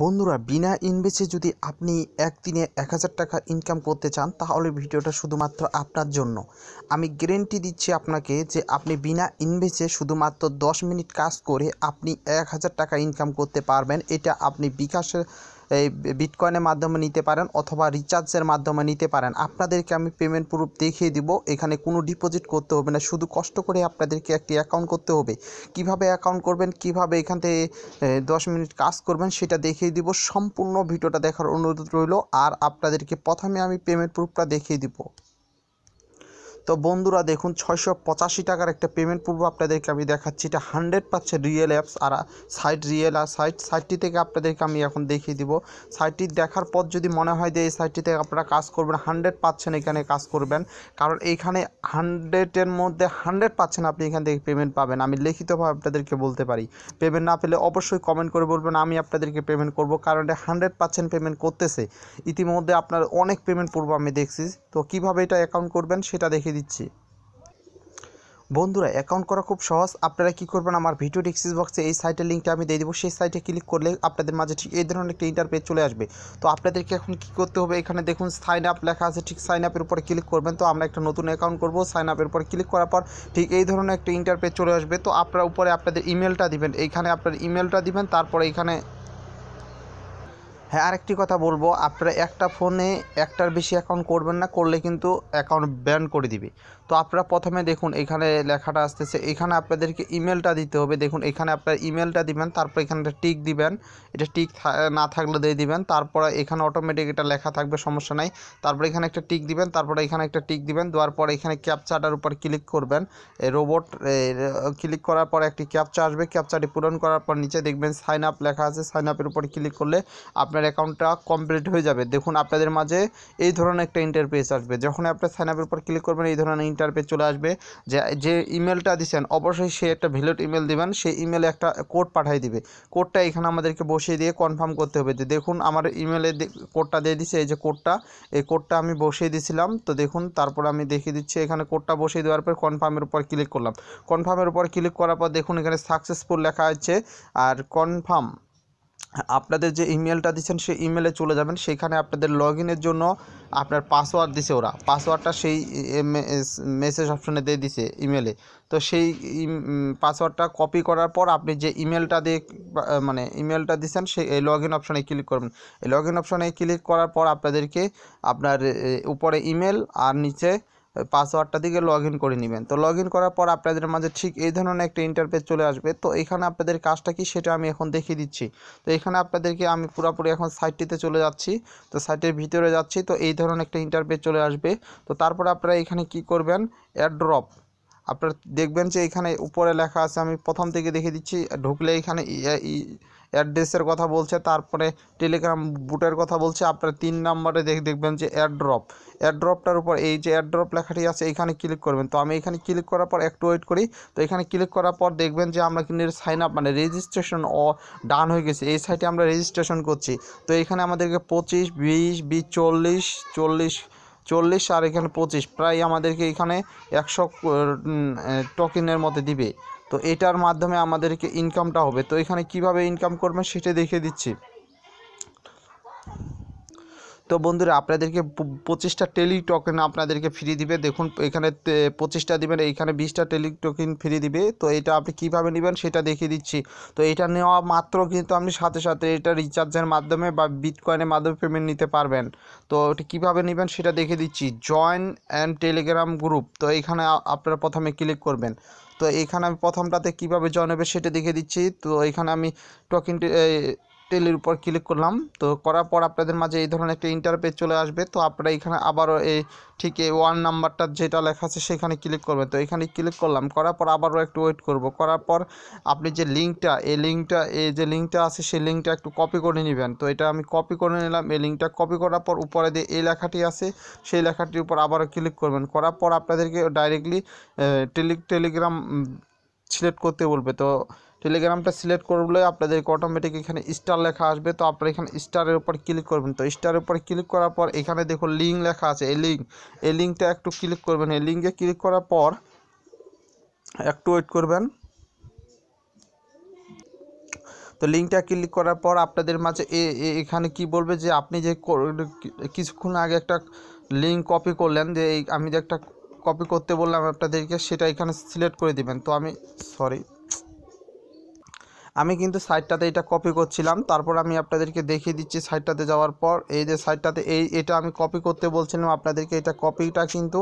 বন্ধুরা বিনা ইনভেস্টে যদি আপনি একদিনে এক হাজার টাকা ইনকাম করতে চান তাহলে ভিডিওটা শুধুমাত্র আপনার জন্য আমি গ্যারেন্টি দিচ্ছি আপনাকে যে আপনি বিনা ইনভেস্টে শুধুমাত্র দশ মিনিট কাজ করে আপনি এক হাজার টাকা ইনকাম করতে পারবেন এটা আপনি বিকাশের এই বিটকয়েনের মাধ্যমে নিতে পারেন অথবা রিচার্জের মাধ্যমে নিতে পারেন আপনাদেরকে আমি পেমেন্ট প্রুফ দেখিয়ে দিব এখানে কোনো ডিপোজিট করতে হবে না শুধু কষ্ট করে আপনাদেরকে একটি অ্যাকাউন্ট করতে হবে কিভাবে অ্যাকাউন্ট করবেন কিভাবে এখান থেকে দশ মিনিট কাজ করবেন সেটা দেখিয়ে দিব সম্পূর্ণ ভিডিওটা দেখার অনুরোধ রইল আর আপনাদেরকে প্রথমে আমি পেমেন্ট প্রুফটা দেখিয়ে দিব তো বন্ধুরা দেখুন ছয়শো পঁচাশি টাকার একটা পেমেন্ট পূর্ব আপনাদেরকে আমি দেখাচ্ছি এটা হান্ড্রেড পাচ্ছে রিয়েল অ্যাপস আর সাইট রিয়েল আর সাইট সাইটটি থেকে আপনাদেরকে আমি এখন দেখিয়ে দিব সাইটটি দেখার পর যদি মনে হয় যে এই সাইটটি থেকে আপনারা কাজ করবেন হান্ড্রেড পাচ্ছেন এখানে কাজ করবেন কারণ এইখানে হান্ড্রেডের মধ্যে হান্ড্রেড পাচ্ছেন আপনি এখান থেকে পেমেন্ট পাবেন আমি লিখিতভাবে আপনাদেরকে বলতে পারি পেমেন্ট না পেলে অবশ্যই কমেন্ট করে বলবেন আমি আপনাদেরকে পেমেন্ট করব কারণ এটা হান্ড্রেড পার্সেন্ট পেমেন্ট করতেছে ইতিমধ্যে আপনার অনেক পেমেন্ট পূর্ব আমি দেখছি তো কিভাবে এটা অ্যাকাউন্ট করবেন সেটা দেখিয়ে দিচ্ছি বন্ধুরা অ্যাকাউন্ট করা খুব সহজ আপনারা কি করবেন আমার ভিডিও ডিক্সিস বক্সে এই সাইটের লিঙ্কটা আমি দিয়ে দেবো সেই সাইটে ক্লিক করলে আপনাদের মাঝে ঠিক এই ধরনের একটা ইন্টারপেজ চলে আসবে তো আপনাদেরকে এখন কি করতে হবে এখানে দেখুন সাইন আপ লেখা আছে ঠিক সাইন আপের উপর ক্লিক করবেন তো আমরা একটা নতুন অ্যাকাউন্ট করব সাইন আপের উপর ক্লিক করার পর ঠিক এই ধরনের একটা ইন্টারপেজ চলে আসবে তো আপনারা উপরে আপনাদের ইমেলটা দিবেন এইখানে আপনার ইমেলটা দিবেন তারপরে এখানে হ্যাঁ আরেকটি কথা বলবো আপনারা একটা ফোনে একটার বেশি অ্যাকাউন্ট করবেন না করলে কিন্তু অ্যাকাউন্ট ব্যান করে দিবে তো আপনারা প্রথমে দেখুন এখানে লেখাটা আসতেছে এখানে আপনাদেরকে ইমেলটা দিতে হবে দেখুন এখানে আপনার ইমেলটা দিবেন তারপর এখানটা টিক দিবেন এটা টিক না থাকলে দিয়ে দিবেন তারপরে এখানে অটোমেটিক এটা লেখা থাকবে সমস্যা নাই তারপরে এখানে একটা টিক দিবেন তারপরে এখানে একটা টিক দিবেন দেওয়ার পরে এখানে ক্যাপচাটার উপর ক্লিক করবেন রোবট ক্লিক করার পর একটি ক্যাপচা আসবে ক্যাপচাটি পূরণ করার পর নিচে দেখবেন সাইন আপ লেখা আছে সাইন আপের উপর ক্লিক করলে আপনার অ্যাকাউন্টটা কমপ্লিট হয়ে যাবে দেখুন আপনাদের মাঝে এই ধরনের একটা ইন্টারফেস আসবে যখন আপনার সাইন আপের উপর ক্লিক করবেন এই ধরনের ইন্টারপে চলে আসবে যে যে ইমেলটা দিচ্ছেন অবশ্যই সে একটা ভ্যালিড ইমেল দিবেন সেই ইমেলে একটা কোড পাঠিয়ে দিবে কোডটা এখানে আমাদেরকে বসিয়ে দিয়ে কনফার্ম করতে হবে যে দেখুন আমার ইমেলে কোডটা দিয়ে দিছে এই যে কোডটা এই কোডটা আমি বসিয়ে দিছিলাম তো দেখুন তারপর আমি দেখিয়ে দিচ্ছি এখানে কোডটা বসিয়ে দেওয়ার পর কনফার্মের উপর ক্লিক করলাম কনফার্মের উপর ক্লিক করার পর দেখুন এখানে সাকসেসফুল লেখা আছে আর কনফার্ম আপনাদের যে ইমেলটা দিচ্ছেন সেই ইমেলে চলে যাবেন সেখানে আপনাদের লগ জন্য আপনার পাসওয়ার্ড দিছে ওরা পাসওয়ার্ডটা সেই মেসেজ অপশনে দিয়ে দিছে ইমেলে তো সেই পাসওয়ার্ডটা কপি করার পর আপনি যে ইমেলটা দিয়ে মানে ইমেলটা দিচ্ছেন সেই লগ ইন অপশনে ক্লিক করবেন এই লগ ইন অপশনে ক্লিক করার পর আপনাদেরকে আপনার উপরে ইমেল আর নিচে পাসওয়ার্ডটা দিকে লগ করে নেবেন তো লগ করার পর আপনাদের মাঝে ঠিক এই ধরনের একটা ইন্টারপেজ চলে আসবে তো এখানে আপনাদের কাজটা কি সেটা আমি এখন দেখিয়ে দিচ্ছি তো এখানে আপনাদেরকে আমি পুরোপুরি এখন সাইটটিতে চলে যাচ্ছি তো সাইটের ভিতরে যাচ্ছি তো এই ধরনের একটা ইন্টারপেজ চলে আসবে তো তারপর আপনারা এখানে কি করবেন অ্যাড্রপ আপনারা দেখবেন যে এখানে উপরে লেখা আছে আমি প্রথম থেকে দেখে দিচ্ছি ঢুকলে এখানে অ্যাড্রেসের কথা বলছে তারপরে টেলিগ্রাম বুটের কথা বলছে আপনার তিন নম্বরে দেখ দেখবেন যে অ্যাড্রপ অ্যাড্রপটার উপর এই যে অ্যাড্রপ লেখাটি আছে এখানে ক্লিক করবেন তো আমি এখানে ক্লিক করার পর একটু ওয়েট করি তো এখানে ক্লিক করার পর দেখবেন যে আমরা কিন্তু সাইন আপ মানে রেজিস্ট্রেশন ডান হয়ে গেছে এই সাইটে আমরা রেজিস্ট্রেশন করছি তো এখানে আমাদেরকে পঁচিশ বিশ বিশ চল্লিশ চল্লিশ চল্লিশ আর এখানে পঁচিশ প্রায় আমাদেরকে এখানে একশো টকিনের মতো দিবে তো এটার মাধ্যমে আমাদেরকে ইনকামটা হবে তো এখানে কিভাবে ইনকাম করবেন সেটা দেখিয়ে দিচ্ছি তো বন্ধুরা আপনাদেরকে পঁচিশটা টেলি টোকেন আপনাদেরকে ফ্রি দিবে দেখুন এখানে পঁচিশটা দিবেন এইখানে বিশটা টেলি টোকেন ফ্রি দিবে তো এটা আপনি কিভাবে নেবেন সেটা দেখিয়ে দিচ্ছি তো এটা নেওয়া মাত্র কিন্তু আপনি সাথে সাথে এটা রিচার্জের মাধ্যমে বা বিটকয়েনের মাধ্যমে পেমেন্ট নিতে পারবেন তো এটা কীভাবে নেবেন সেটা দেখে দিচ্ছি জয়েন অ্যান্ড টেলিগ্রাম গ্রুপ তো এখানে আপনারা প্রথমে ক্লিক করবেন তো এখানে আমি প্রথমটাতে কিভাবে জয়েন হবে সেটা দেখে দিচ্ছি তো এখানে আমি টোকেন টেলের উপর ক্লিক করলাম তো করার পর আপনাদের মাঝে এই ধরনের একটা ইন্টারপেজ চলে আসবে তো আপনারা এখানে আবারও এই ঠিক এই ওয়ান নাম্বারটা যেটা লেখা আছে সেখানে ক্লিক করবে তো এখানে ক্লিক করলাম করার পর আবারও একটু ওয়েট করব করার পর আপনি যে লিঙ্কটা এই লিঙ্কটা এই যে লিঙ্কটা আছে সেই লিঙ্কটা একটু কপি করে নেবেন তো এটা আমি কপি করে নিলাম এই লিঙ্কটা কপি করার পর উপরে দিয়ে এই লেখাটি আছে সেই লেখাটির উপর আবারও ক্লিক করবেন করার পর আপনাদেরকে ডাইরেক্টলি টেলি টেলিগ্রাম সিলেক্ট করতে বলবে তো টেলিগ্রামটা সিলেক্ট করলে আপনাদেরকে অটোমেটিক এখানে স্টার লেখা আসবে তো আপনারা এখানে স্টারের উপর ক্লিক করবেন তো স্টারের উপর ক্লিক করার পর এখানে দেখুন লিঙ্ক লেখা আছে এই লিঙ্ক এই লিঙ্কটা একটু ক্লিক করবেন এই লিঙ্কে ক্লিক করার পর একটু ওয়েট করবেন তো লিঙ্কটা ক্লিক করার পর আপনাদের মাঝে এখানে কি বলবে যে আপনি যে কিছুক্ষণ আগে একটা লিঙ্ক কপি করলেন যে আমি যে একটা কপি করতে বললাম আপনাদেরকে সেটা এখানে সিলেক্ট করে দিবেন তো আমি সরি আমি কিন্তু সাইডটাতে এটা কপি করছিলাম তারপর আমি আপনাদেরকে দেখিয়ে দিচ্ছি সাইডটাতে যাওয়ার পর এই যে সাইডটাতে এই এটা আমি কপি করতে বলছিলাম আপনাদেরকে এটা কপিটা কিন্তু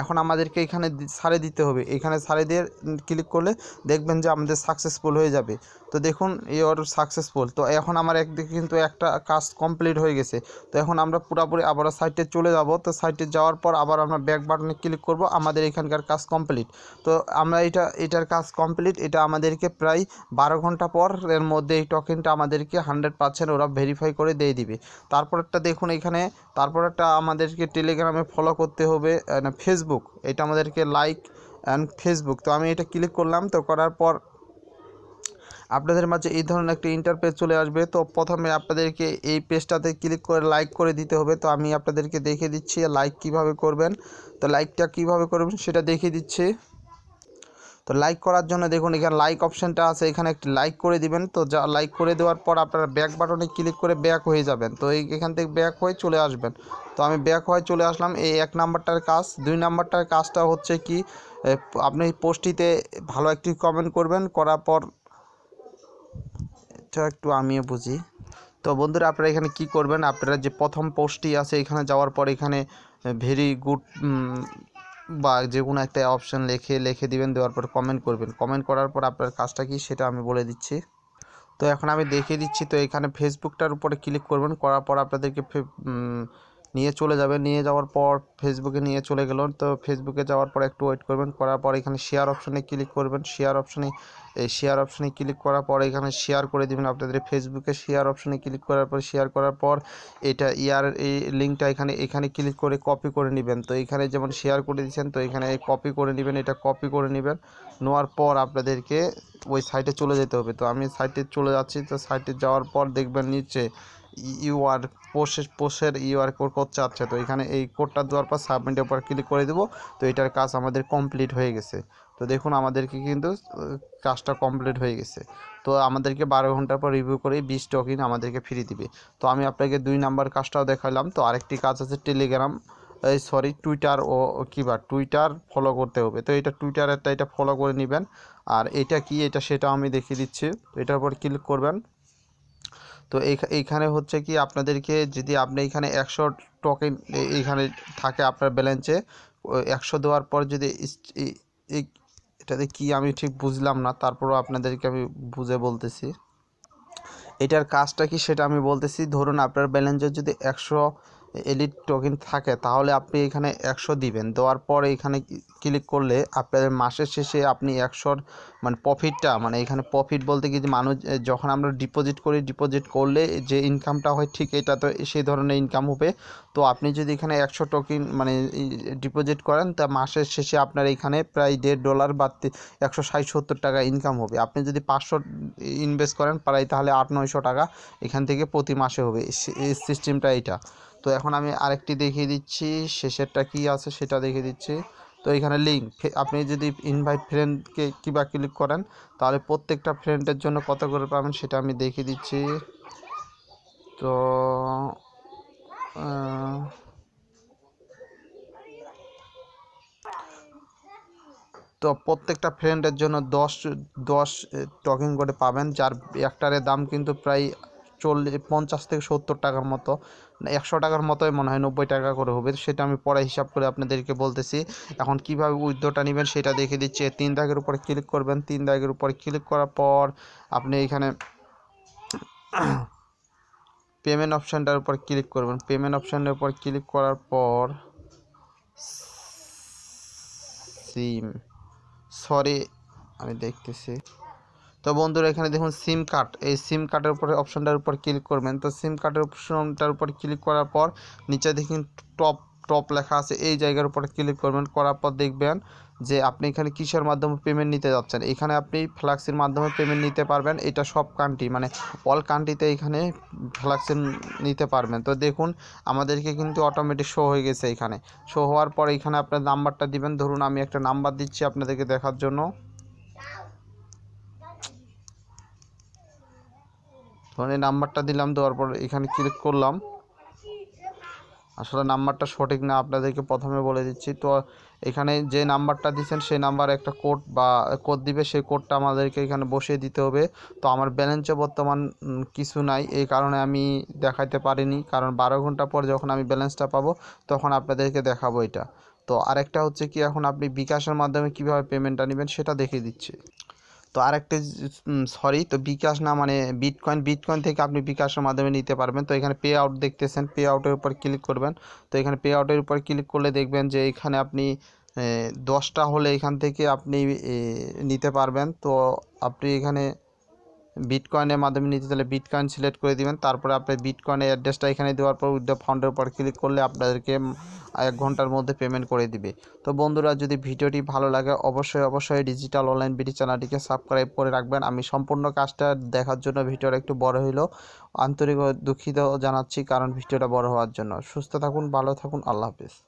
এখন আমাদেরকে এখানে সারে দিতে হবে এখানে সারে দিয়ে ক্লিক করলে দেখবেন যে আমাদের সাকসেসফুল হয়ে যাবে তো দেখুন ওর সাকসেসফুল তো এখন আমার একদিকে কিন্তু একটা কাজ কমপ্লিট হয়ে গেছে তো এখন আমরা পুরোপুরি আবার সাইটে চলে যাব তো সাইটে যাওয়ার পর আবার আমরা ব্যাক বাটনে ক্লিক করব আমাদের এখানকার কাজ কমপ্লিট তো আমরা এটা এটার কাজ কমপ্লিট এটা আমাদেরকে প্রায় বারো ঘন্টা পর এর মধ্যে এই টোকেনটা আমাদেরকে হান্ড্রেড পার্সেন্ট ওরা ভেরিফাই করে দিয়ে দিবে তারপরটা দেখুন এখানে একটা আমাদেরকে টেলিগ্রামে ফলো করতে হবে ফেসবুক এটা আমাদেরকে লাইক অ্যান্ড ফেসবুক তো আমি এটা ক্লিক করলাম তো করার পর আপনাদের মাঝে এই ধরনের একটা ইন্টারপেজ চলে আসবে তো প্রথমে আপনাদেরকে এই পেজটাতে ক্লিক করে লাইক করে দিতে হবে তো আমি আপনাদেরকে দেখে দিচ্ছি লাইক কিভাবে করবেন তো লাইকটা কিভাবে করবেন সেটা দেখে দিচ্ছি তো লাইক করার জন্য দেখুন এখানে লাইক অপশানটা আছে এখানে একটি লাইক করে দিবেন তো যা লাইক করে দেওয়ার পর আপনারা ব্যাক বাটনে ক্লিক করে ব্যাক হয়ে যাবেন তো এই এখান থেকে ব্যাক হয়ে চলে আসবেন তো আমি ব্যাক হয়ে চলে আসলাম এই এক নাম্বারটার কাজ দুই নাম্বারটার কাজটা হচ্ছে কি আপনি পোস্টটিতে ভালো একটি কমেন্ট করবেন করার পর এটা একটু আমিও বুঝি তো বন্ধুরা আপনারা এখানে কি করবেন আপনারা যে প্রথম পোস্টটি আছে এখানে যাওয়ার পর এখানে ভেরি গুড বা যে কোনো একটা অপশান লেখে লিখে দিবেন দেওয়ার পর কমেন্ট করবেন কমেন্ট করার পর আপনার কাজটা কি সেটা আমি বলে দিচ্ছি তো এখন আমি দেখিয়ে দিচ্ছি তো এখানে ফেসবুকটার উপরে ক্লিক করবেন করার পর আপনাদেরকে নিয়ে চলে যাবে নিয়ে যাওয়ার পর ফেসবুকে নিয়ে চলে গেল তো ফেসবুকে যাওয়ার পর একটু ওয়েট করবেন করার পর এখানে শেয়ার অপশানে ক্লিক করবেন শেয়ার অপশানে এই শেয়ার অপশানে ক্লিক করার পর এখানে শেয়ার করে দেবেন আপনাদের ফেসবুকে শেয়ার অপশানে ক্লিক করার পর শেয়ার করার পর এটা ইয়ার এই লিঙ্কটা এখানে এখানে ক্লিক করে কপি করে নেবেন তো এখানে যেমন শেয়ার করে দিচ্ছেন তো এখানে কপি করে নেবেন এটা কপি করে নেবেন নেওয়ার পর আপনাদেরকে ওই সাইটে চলে যেতে হবে তো আমি সাইটে চলে যাচ্ছি তো সাইটে যাওয়ার পর দেখবেন নিচে ইউআর পোষে পোষের ইউআর কোড কোড চাচ্ছে তো এখানে এই কোডটা দেওয়ার পর সাবমিটের উপর ক্লিক করে দেবো তো এটার কাজ আমাদের কমপ্লিট হয়ে গেছে তো দেখুন আমাদেরকে কিন্তু কাজটা কমপ্লিট হয়ে গেছে তো আমাদেরকে বারো ঘন্টার পর রিভিউ করে বিশ টোকেন আমাদেরকে ফ্রি দিবে তো আমি আপনাকে দুই নাম্বার কাজটাও দেখালাম তো আরেকটি কাজ আছে টেলিগ্রাম এই সরি টুইটার ও কিবা টুইটার ফলো করতে হবে তো এটা টুইটারেরটা এটা ফলো করে নেবেন আর এটা কি এটা সেটা আমি দেখিয়ে দিচ্ছি এটার উপর ক্লিক করবেন তো এইখানে হচ্ছে কি আপনাদেরকে যদি আপনি এখানে একশো টোকেন এইখানে থাকে আপনার ব্যালেন্সে একশো দেওয়ার পর যদি এটাতে কি আমি ঠিক বুঝলাম না তারপরও আপনাদেরকে আমি বুঝে বলতেছি এটার কাজটা কি সেটা আমি বলতেছি ধরুন আপনার ব্যালেন্সে যদি একশো এডিট টোকেন থাকে তাহলে আপনি এখানে একশো দিবেন দেওয়ার পর এখানে ক্লিক করলে আপনাদের মাসের শেষে আপনি একশোর মানে প্রফিটটা মানে এখানে প্রফিট বলতে কি মানুষ যখন আমরা ডিপোজিট করি ডিপোজিট করলে যে ইনকামটা হয় ঠিক এটা তো সেই ধরনের ইনকাম হবে তো আপনি যদি এখানে একশো টোকেন মানে ডিপোজিট করেন তা মাসের শেষে আপনার এখানে প্রায় দেড় ডলার বা একশো ষাট সত্তর টাকা ইনকাম হবে আপনি যদি পাঁচশো ইনভেস্ট করেন প্রায় তাহলে আট নয়শো টাকা এখান থেকে প্রতি মাসে হবে সিস্টেমটা এটা তো এখন আমি আরেকটি দেখিয়ে দিচ্ছি শেষেরটা কি আছে সেটা দেখিয়ে দিচ্ছি তো এখানে লিঙ্ক আপনি যদি ইনভাইট ফ্রেন্ডকে কিবা ক্লিক করেন তাহলে প্রত্যেকটা ফ্রেন্ডের জন্য কত করে পাবেন সেটা আমি দেখিয়ে দিচ্ছি তো তো প্রত্যেকটা ফ্রেন্ডের জন্য দশ দশ টকিং করে পাবেন যার একটারের দাম কিন্তু প্রায় চল্লিশ পঞ্চাশ থেকে সত্তর টাকার মতো একশো টাকার মতোই মনে হয় নব্বই টাকা করে হবে সেটা আমি পরে হিসাব করে আপনাদেরকে বলতেছি এখন কিভাবে উইথড্রটা নেবেন সেটা দেখে দিচ্ছি তিন দাগের উপরে ক্লিক করবেন তিন দাগের উপরে ক্লিক করার পর আপনি এখানে পেমেন্ট অপশানটার উপর ক্লিক করবেন পেমেন্ট অপশানের উপর ক্লিক করার পর সিম সরি আমি দেখতেছি তো বন্ধুরা এখানে দেখুন সিম কার্ড এই সিম কার্ডের উপরে অপশনটার উপর ক্লিক করবেন তো সিম কার্ডের অপশনটার উপর ক্লিক করার পর নিচে দেখুন টপ টপ লেখা আছে এই জায়গার উপর ক্লিক করবেন করার পর দেখবেন যে আপনি এখানে কিসের মাধ্যমে পেমেন্ট নিতে যাচ্ছেন এখানে আপনি ফ্ল্যাক্সির মাধ্যমে পেমেন্ট নিতে পারবেন এটা সব কান্ট্রি মানে অল কান্ট্রিতে এখানে ফ্লাক্সের নিতে পারবেন তো দেখুন আমাদেরকে কিন্তু অটোমেটিক শো হয়ে গেছে এখানে শো হওয়ার পর এখানে আপনার নাম্বারটা দিবেন ধরুন আমি একটা নাম্বার দিচ্ছি আপনাদেরকে দেখার জন্য ধরুন মানে এই নাম্বারটা দিলাম দেওয়ার পর এখানে ক্লিক করলাম আসলে নাম্বারটা সঠিক না আপনাদেরকে প্রথমে বলে দিচ্ছি তো এখানে যে নাম্বারটা দিচ্ছেন সেই নাম্বার একটা কোড বা কোড দিবে সেই কোডটা আমাদেরকে এখানে বসিয়ে দিতে হবে তো আমার ব্যালেন্সে বর্তমান কিছু নাই এই কারণে আমি দেখাইতে পারিনি কারণ বারো ঘন্টা পর যখন আমি ব্যালেন্সটা পাবো তখন আপনাদেরকে দেখাবো এটা তো আরেকটা হচ্ছে কি এখন আপনি বিকাশের মাধ্যমে কিভাবে পেমেন্টটা নেবেন সেটা দেখিয়ে দিচ্ছি তো আরেকটি সরি তো বিকাশ না মানে বিটকয়েন বিটকয়েন থেকে আপনি বিকাশের মাধ্যমে নিতে পারবেন তো এখানে পে আউট দেখতেছেন পে আউটের উপর ক্লিক করবেন তো এখানে পে আউটের উপর ক্লিক করলে দেখবেন যে এখানে আপনি দশটা হলে এখান থেকে আপনি নিতে পারবেন তো আপনি এখানে বিটকয়েনের মাধ্যমে নিতে তাহলে বিটকয়েন সিলেক্ট করে দিবেন তারপরে আপনি বিটকয়েনের অ্যাড্রেসটা এখানে দেওয়ার পর উইথ ফান্ডের উপর ক্লিক করলে আপনাদেরকে এক ঘন্টার মধ্যে পেমেন্ট করে দিবে তো বন্ধুরা যদি ভিডিওটি ভালো লাগে অবশ্যই অবশ্যই ডিজিটাল অনলাইন বিডি চ্যানেলটিকে সাবস্ক্রাইব করে রাখবেন আমি সম্পূর্ণ কাজটা দেখার জন্য ভিডিওটা একটু বড় হইল আন্তরিক দুঃখিত জানাচ্ছি কারণ ভিডিওটা বড় হওয়ার জন্য সুস্থ থাকুন ভালো থাকুন আল্লাহ হাফিজ